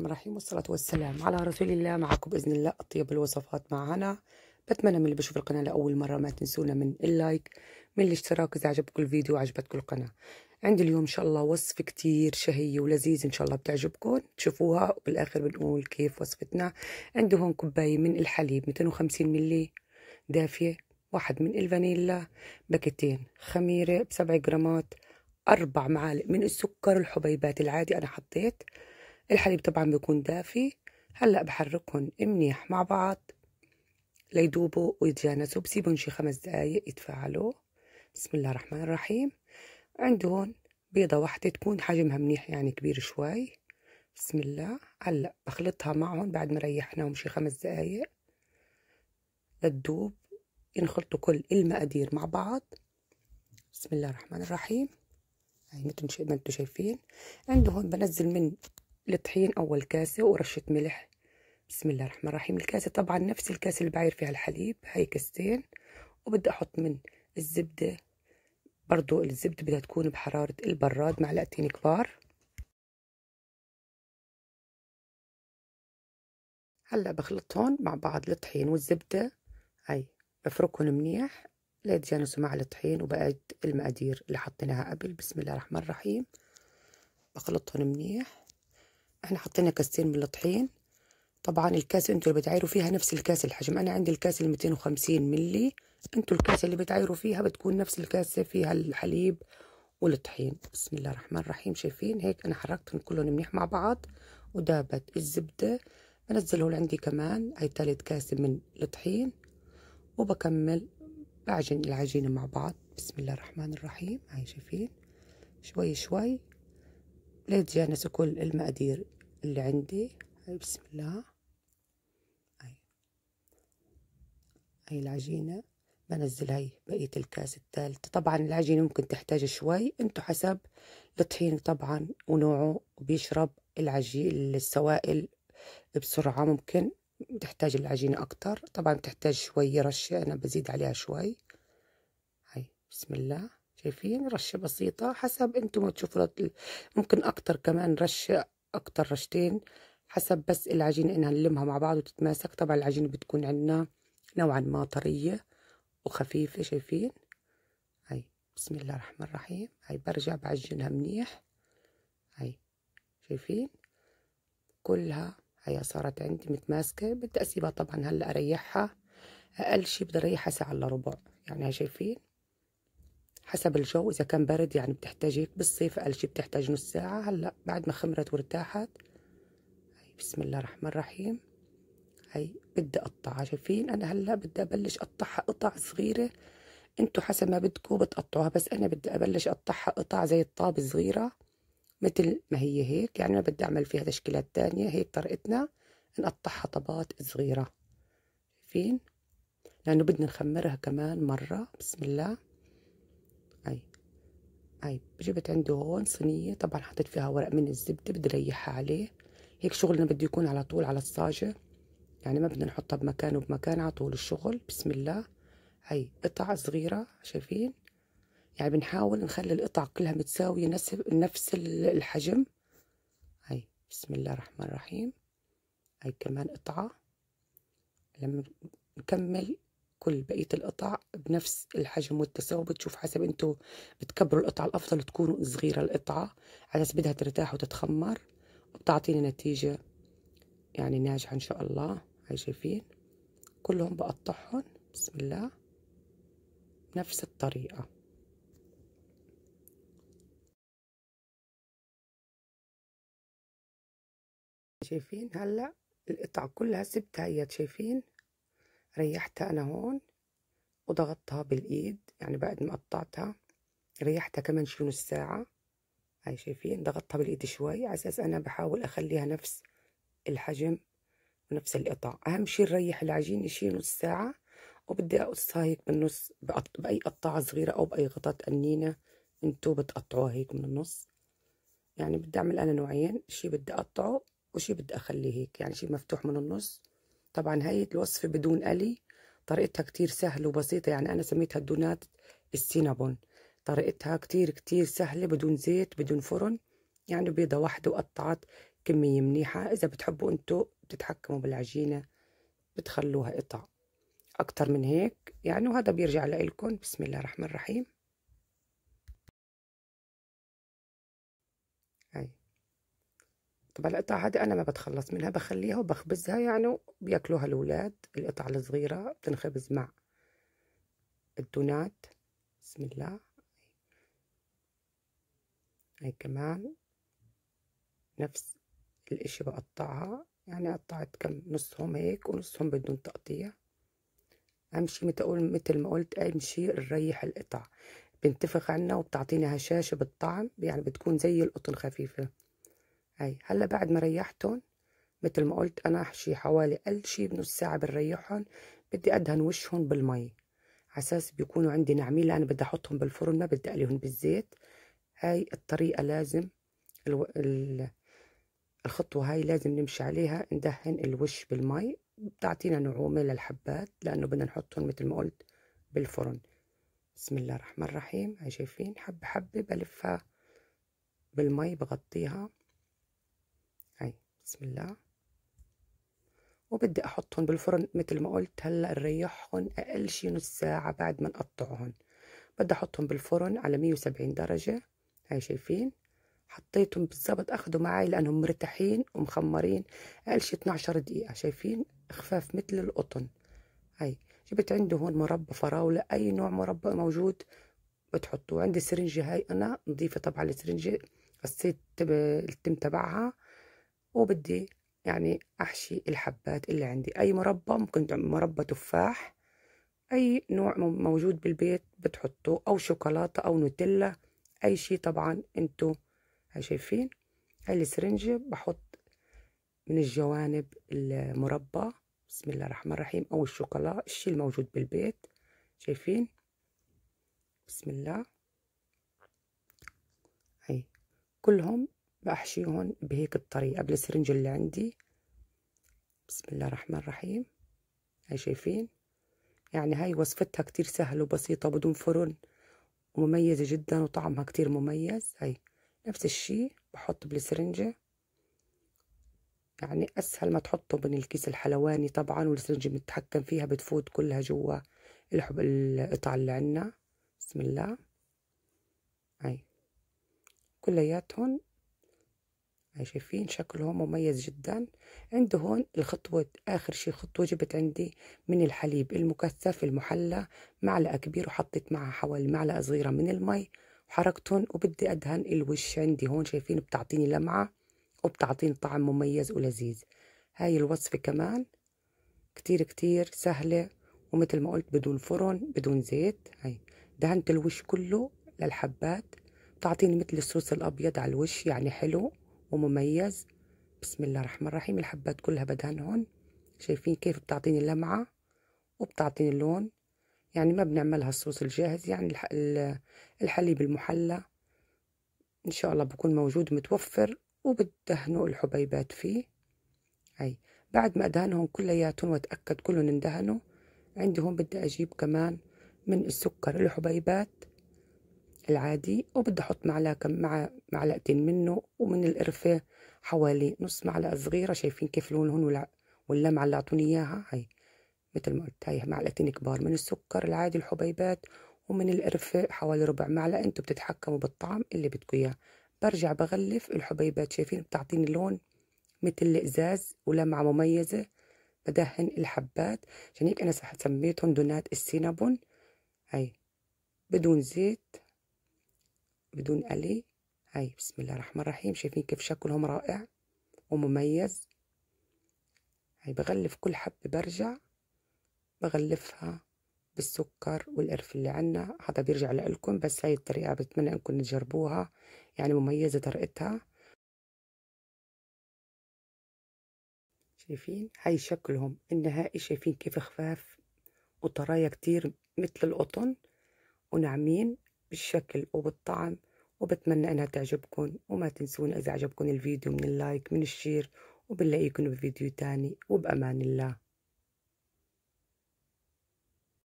الرحمن الرحيم والصلاة والسلام على رسول الله معكم بإذن الله أطيب الوصفات معنا بتمنى من اللي بشوف القناة لأول مرة ما تنسونا من اللايك من الاشتراك إذا عجبكم الفيديو وعجبتكم القناة عندي اليوم إن شاء الله وصفة كتير شهية ولذيذة إن شاء الله بتعجبكم تشوفوها وبالآخر بنقول كيف وصفتنا عندي هون كوباية من الحليب 250 ملي دافية واحد من الفانيلا باكتين خميرة بسبع جرامات أربع معالق من السكر الحبيبات العادي أنا حطيت الحليب طبعا بيكون دافي هلا بحركهم منيح مع بعض ليدوبوا ويتجانسوا بسيبهم شي خمس دقايق يتفاعلوا بسم الله الرحمن الرحيم عندهم بيضة واحدة تكون حجمها منيح يعني كبير شوي بسم الله هلا بخلطها معهم بعد ما ريحناهم شي خمس دقايق لتدوب ينخلطوا كل المقادير مع بعض بسم الله الرحمن الرحيم هاي مثل ما انتم شايفين عنده هون بنزل من للطحين أول كاسة ورشة ملح بسم الله الرحمن الرحيم الكاسة طبعا نفس الكاسة اللي بعير فيها الحليب هاي كاستين وبدي أحط من الزبدة برضو الزبدة بدها تكون بحرارة البراد معلقتين كبار هلا بخلطهم مع بعض الطحين والزبدة هاي بفركهم منيح ليتجانسوا مع الطحين وبقيت المقادير اللي حطيناها قبل بسم الله الرحمن الرحيم بخلطهم منيح احنا حطينا كاستين من الطحين طبعا الكاس انتوا اللي بتعايروا فيها نفس الكاس الحجم انا عندي الكاس ال 250 ملي انتوا الكاس اللي بتعايروا فيها بتكون نفس الكاسه فيها الحليب والطحين بسم الله الرحمن الرحيم شايفين هيك انا حركتهم كلهم منيح مع بعض ودابت الزبده بنزله لعندي كمان هاي ثالث كاسه من الطحين وبكمل بعجن العجينه مع بعض بسم الله الرحمن الرحيم هاي شايفين شوي شوي لا تجانس كل المقادير اللي عندي هاي بسم الله هاي هاي العجينة بنزل هاي بقية الكاس الثالثة طبعا العجينة ممكن تحتاج شوي انتو حسب الطحين طبعا ونوعه وبيشرب العجين السوائل بسرعة ممكن بتحتاج العجينة أكتر طبعا بتحتاج شوي رشة أنا بزيد عليها شوي هاي بسم الله شايفين رشة بسيطة حسب انتم ما تشوفوا ممكن اكتر كمان رشة اكتر رشتين حسب بس العجينة انها نلمها مع بعض وتتماسك طبعا العجينة بتكون عندنا نوعا ما طرية وخفيفة شايفين هاي بسم الله الرحمن الرحيم هاي برجع بعجنها منيح هاي شايفين كلها هي صارت عندي متماسكة بدي اسيبها طبعا هلا اريحها اقل شي بدي اريحها ساعة الا ربع يعني شايفين حسب الجو إذا كان برد يعني هيك بالصيف أقل شي بتحتاج نص ساعة هلأ بعد ما خمرت وارتاحت هاي بسم الله الرحمن الرحيم هاي بدي أقطعها شايفين أنا هلأ بدي أبلش أقطعها قطع صغيرة انتو حسب ما بدكم بتقطعوها بس أنا بدي أبلش أقطعها قطع زي الطابة صغيرة مثل ما هي هيك يعني ما بدي أعمل فيها تشكيلات تانية هيك طريقتنا نقطعها طبات صغيرة شايفين لأنه بدنا نخمرها كمان مرة بسم الله طيب جبت عنده هون صينية طبعا حطيت فيها ورق من الزبدة بدي ريحها عليه هيك شغلنا بده يكون على طول على الصاجة يعني ما بدنا نحطها بمكان وبمكان على طول الشغل بسم الله هي قطع صغيرة شايفين يعني بنحاول نخلي القطع كلها متساوية نفس نفس الحجم هي بسم الله الرحمن الرحيم هي كمان قطعة لما نكمل كل بقية القطع بنفس الحجم والتساوي بتشوف حسب انتوا بتكبروا القطعة الأفضل تكونوا صغيرة القطعة على أساس بدها ترتاح وتتخمر وبتعطيني نتيجة يعني ناجحة إن شاء الله هاي شايفين كلهم بقطعهم بسم الله بنفس الطريقة شايفين هلا القطعة كلها سبتها هي شايفين ريحتها أنا هون وضغطتها بالإيد يعني بعد ما قطعتها ريحتها كمان شي نص ساعة هاي شايفين ضغطتها بالإيد شوي على أساس أنا بحاول أخليها نفس الحجم ونفس القطع أهم شي نريح العجين شي نص ساعة وبدي أقصها هيك بالنص بأي قطعة صغيرة أو بأي غطاة قنينة انتو بتقطعوها هيك من النص يعني بدي أعمل أنا نوعين شي بدي أقطعه وشي بدي أخليه هيك يعني شي مفتوح من النص طبعا هي الوصفة بدون قلي طريقتها كتير سهلة وبسيطة يعني أنا سميتها الدونات السينابون طريقتها كتير كتير سهلة بدون زيت بدون فرن يعني بيضة واحدة وقطعت كمية منيحة إذا بتحبوا أنتوا بتتحكموا بالعجينة بتخلوها قطع أكتر من هيك يعني وهذا بيرجع لإلكم بسم الله الرحمن الرحيم هاي طبعا القطع هذه أنا ما بتخلص منها بخليها وبخبزها يعني بياكلوها الأولاد القطع الصغيرة بتنخبز مع الدونات بسم الله هاي كمان نفس الاشي بقطعها يعني قطعت كم نصهم هيك ونصهم بدون تقطيع اهم شي متقول مثل ما قلت اهم شي نريح القطع بنتفخ عنا وبتعطينا هشاشة بالطعم يعني بتكون زي القطن خفيفة هاي هلا بعد ما ريحتهم مثل ما قلت انا احشي حوالي اقل شي بنص ساعه بنريحهم بدي ادهن وشهم بالمي عساس بيكونوا عندي ناعمين لأن بدي أحطهم بالفرن ما بدي أقليهم بالزيت هاي الطريقة لازم الو... ال... الخطوة هاي لازم نمشي عليها ندهن الوش بالمي بتعطينا نعومة للحبات لأنه بدنا نحطهم مثل ما قلت بالفرن بسم الله الرحمن الرحيم هاي شايفين حبة حبة بلفها بالمي بغطيها بسم الله وبدي احطهم بالفرن مثل ما قلت هلا نريحهم اقل شيء نص ساعه بعد ما نقطعهم بدي احطهم بالفرن على 170 درجه هاي شايفين حطيتهم بالضبط اخذوا معي لانهم مرتاحين ومخمرين اقل شيء 12 دقيقه شايفين خفاف مثل القطن هاي جبت عنده هون مربى فراوله اي نوع مربى موجود بتحطوه عندي سرنجه هاي انا نظيفه طبعا السرنجه غسيت التم تبعها وبدي يعني أحشي الحبات اللي عندي أي مربى ممكن مربى تفاح أي نوع موجود بالبيت بتحطوه أو شوكولاتة أو نوتيلا أي شيء طبعا انتو هاي شايفين هاي السرنجة بحط من الجوانب المربى بسم الله الرحمن الرحيم أو الشوكولا الشيء الموجود بالبيت شايفين بسم الله هاي كلهم بحشيهم بهيك الطريقة بالسرنج اللي عندي بسم الله الرحمن الرحيم هاي شايفين يعني هاي وصفتها كتير سهلة وبسيطة بدون فرن ومميزة جدا وطعمها كتير مميز هاي نفس الشي بحط بالسرنجة يعني أسهل ما تحطه من الكيس الحلواني طبعا والسرنجة بنتحكم فيها بتفوت كلها جوا الحب القطع اللي عنا بسم الله هاي كلياتهم يعني شايفين شكلهم مميز جدا عنده هون الخطوة آخر شي خطوة جبت عندي من الحليب المكثف المحلى معلقة كبيرة وحطيت معها حوالي معلقة صغيرة من المي وحركتهم وبدي أدهن الوش عندي هون شايفين بتعطيني لمعة وبتعطيني طعم مميز ولذيذ هاي الوصفة كمان كتير كتير سهلة ومثل ما قلت بدون فرن بدون زيت هاي دهنت الوش كله للحبات بتعطيني مثل الصوص الأبيض على الوش يعني حلو ومميز بسم الله الرحمن الرحيم الحبات كلها هون شايفين كيف بتعطيني اللمعة وبتعطيني اللون يعني ما بنعملها الصوص الجاهز يعني الحليب المحلى ان شاء الله بكون موجود متوفر وبدهنوا الحبيبات فيه هاي بعد ما ادهنهم كلياتهم واتاكد كلهم اندهنوا عندهم بدي اجيب كمان من السكر الحبيبات العادي وبدي أحط معلقة مع معلقتين منه ومن القرفة حوالي نص معلقة صغيرة شايفين كيف لونهن واللمعة اللي أعطوني إياها هاي مثل ما قلت هاي معلقتين كبار من السكر العادي الحبيبات ومن القرفة حوالي ربع معلقة انتم بتتحكموا بالطعم اللي بدكم إياه برجع بغلف الحبيبات شايفين بتعطيني لون مثل الإزاز ولمعة مميزة بدهن الحبات عشان هيك أنا سميتهم دونات السينابون هاي بدون زيت بدون قلي هاي بسم الله الرحمن الرحيم شايفين كيف شكلهم رائع ومميز هاي بغلف كل حبة برجع بغلفها بالسكر والقرف اللي عنا هذا بيرجع لكم بس هاي الطريقة بتمنى انكم تجربوها يعني مميزة طريقتها شايفين هاي شكلهم النهائي شايفين كيف خفاف وطرايا كتير مثل القطن وناعمين بالشكل وبالطعم وبتمنى انها تعجبكم وما تنسون اذا عجبكم الفيديو من اللايك من الشير وبنلاقيكم بفيديو تاني وبامان الله